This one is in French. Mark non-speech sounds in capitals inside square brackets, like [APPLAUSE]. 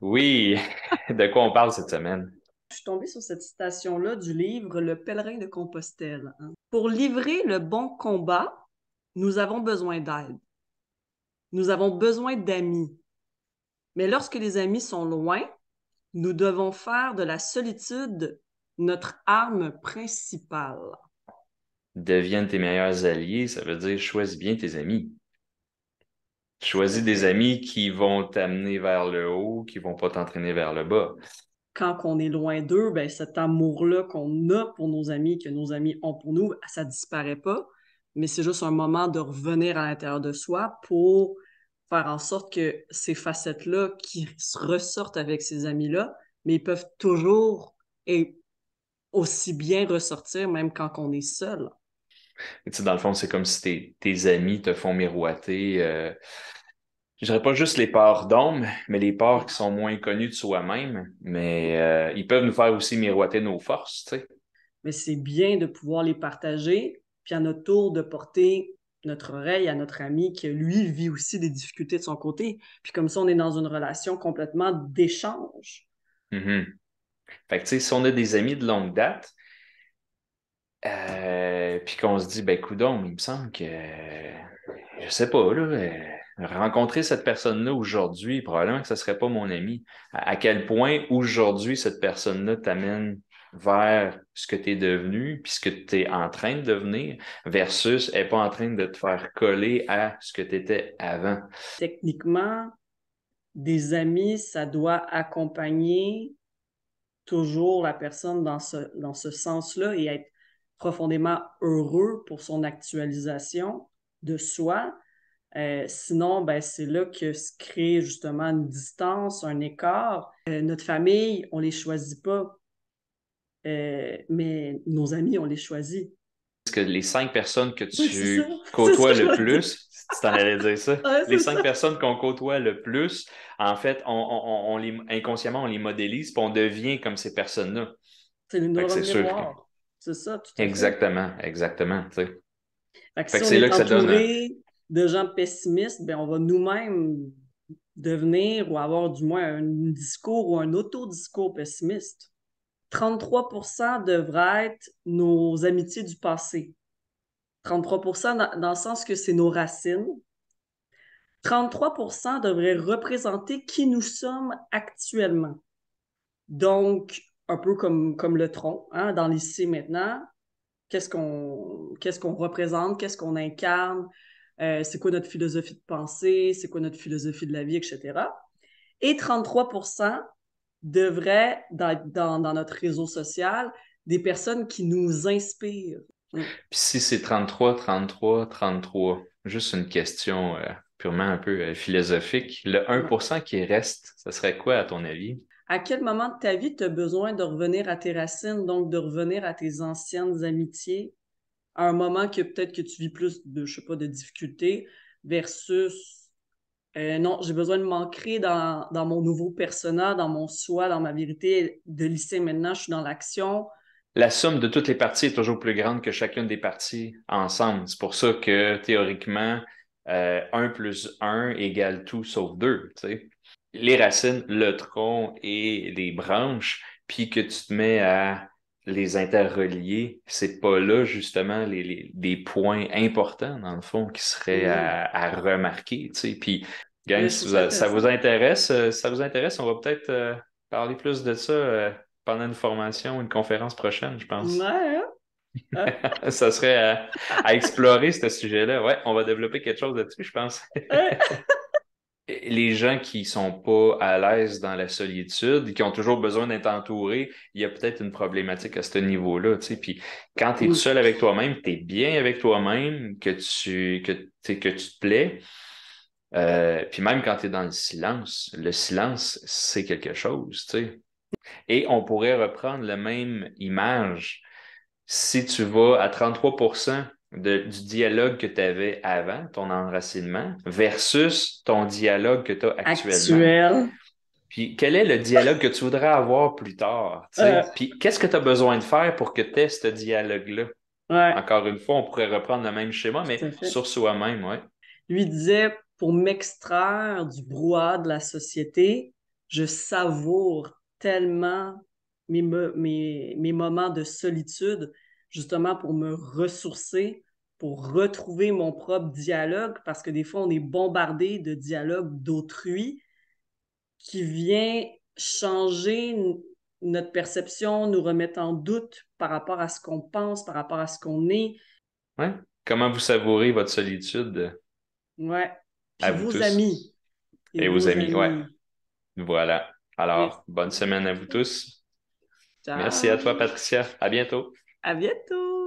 Oui, [LAUGHS] de quoi on parle cette semaine? Je suis tombée sur cette citation-là du livre Le pèlerin de Compostelle. Hein. Pour livrer le bon combat, nous avons besoin d'aide. Nous avons besoin d'amis. Mais lorsque les amis sont loin, nous devons faire de la solitude notre arme principale. Deviennent tes meilleurs alliés, ça veut dire choisis bien tes amis. Choisis des amis qui vont t'amener vers le haut, qui vont pas t'entraîner vers le bas. Quand on est loin d'eux, ben cet amour-là qu'on a pour nos amis, que nos amis ont pour nous, ça disparaît pas. Mais c'est juste un moment de revenir à l'intérieur de soi pour faire en sorte que ces facettes-là qui ressortent avec ces amis-là, mais ils peuvent toujours et aussi bien ressortir même quand on est seul dans le fond, c'est comme si tes, tes, amis te font miroiter, euh, je dirais pas juste les peurs d'hommes, mais les peurs qui sont moins connues de soi-même, mais euh, ils peuvent nous faire aussi miroiter nos forces, tu sais. Mais c'est bien de pouvoir les partager, puis à notre tour de porter notre oreille à notre ami qui, lui, vit aussi des difficultés de son côté. Puis comme ça, on est dans une relation complètement d'échange. Mm-hmm. Fait que, tu sais, si on a des amis de longue date, euh, puis qu'on se dit, ben, coudon, il me semble que, euh, je sais pas, là, euh, rencontrer cette personne-là aujourd'hui, probablement que ce serait pas mon ami. À, quel point aujourd'hui cette personne-là t'amène vers ce que tu es devenu, puis ce que tu es en train de devenir, versus elle pas en train de te faire coller à ce que tu étais avant. Techniquement, des amis, ça doit accompagner toujours la personne dans ce, dans ce sens-là et être profondément heureux pour son actualisation de soi. Euh, sinon, ben, c'est là que se crée justement une distance, un écart. Euh, notre famille, on ne les choisit pas, euh, mais nos amis, on les choisit. Parce que les cinq personnes que tu [LAUGHS] côtoies le plus, tu t'en allais dire ça, les cinq personnes qu'on côtoie le plus, en fait, on, inconsciemment, on les modélise, puis on devient comme ces personnes-là. C'est une le question. C'est ça, Exactement, exactement. si on est, là de gens pessimistes, ben on va nous-mêmes devenir ou avoir du moins un discours ou un autodiscours pessimiste. 33 devraient être nos amitiés du passé. 33 dans, le sens que c'est nos racines. 33 devraient représenter qui nous sommes actuellement. Donc, un peu comme, comme le tronc, hein, dans l'ICI maintenant. Qu'est-ce qu'on qu'est-ce qu'on représente, qu'est-ce qu'on incarne, euh, c'est quoi notre philosophie de pensée, c'est quoi notre philosophie de la vie, etc. Et 33 devraient, dans, dans, notre réseau social, des personnes qui nous inspirent. Mm. Puis si c'est 33, 33, 33, juste une question euh, purement un peu euh, philosophique, le 1% qui reste, ça serait quoi à ton avis? à quel moment de ta vie tu as besoin de revenir à tes racines, donc de revenir à tes anciennes amitiés, à un moment que peut-être que tu vis plus de, je sais pas, de difficultés, versus euh, non, j'ai besoin de m'ancrer dans, mon nouveau persona, dans mon soi, dans ma vérité de lycée maintenant, je suis dans l'action. La somme de toutes les parties est toujours plus grande que chacune des parties ensemble. C'est pour ça que théoriquement, euh, 1 plus 1 égale tout sauf 2. sais les racines, le tronc et les branches, puis que tu te mets à les interrelier, c'est pas là justement les, points importants dans le fond qui seraient à, remarquer. Tu sais. Puis, gang, si ça vous intéresse, euh, ça vous intéresse, on va peut-être euh, parler plus de ça euh, pendant une formation, ou une conférence prochaine, je pense. Ouais. Hein? Ah. [LAUGHS] ça serait à, explorer ce sujet-là. Ouais, on va développer quelque chose là-dessus, je pense. [LAUGHS] les gens qui sont pas à l'aise dans la solitude, qui ont toujours besoin d'être entourés, il y a peut-être une problématique à ce niveau-là. Puis quand tu es seul avec toi-même, tu es bien avec toi-même, que tu, que, que tu te plais. Euh, puis même quand tu es dans le silence, le silence, c'est quelque chose. Et on pourrait reprendre la même image. Si tu vas à 33 du dialogue que tu avais avant, ton enracinement, versus ton dialogue que tu as actuellement. Puis quel est le dialogue que tu voudrais avoir plus tard? Euh. Puis qu'est-ce que tu as besoin de faire pour que tu aies ce dialogue-là? Encore une fois, on pourrait reprendre le même schéma, mais sur soi-même, oui. Lui disait Pour m'extraire du brouhaha de la société, je savoure tellement mes moments de solitude justement pour me ressourcer, pour retrouver mon propre dialogue, parce que des fois, on est bombardé de dialogues d'autrui qui vient changer notre perception, nous remettre en doute par rapport à ce qu'on pense, par rapport à ce qu'on est. Ouais. Comment vous savourez votre solitude? Euh, ouais. À vos amis. Et, vos, amis, ouais. Voilà. Alors, bonne semaine à vous tous. Merci à toi, Patricia. À bientôt. À bientôt!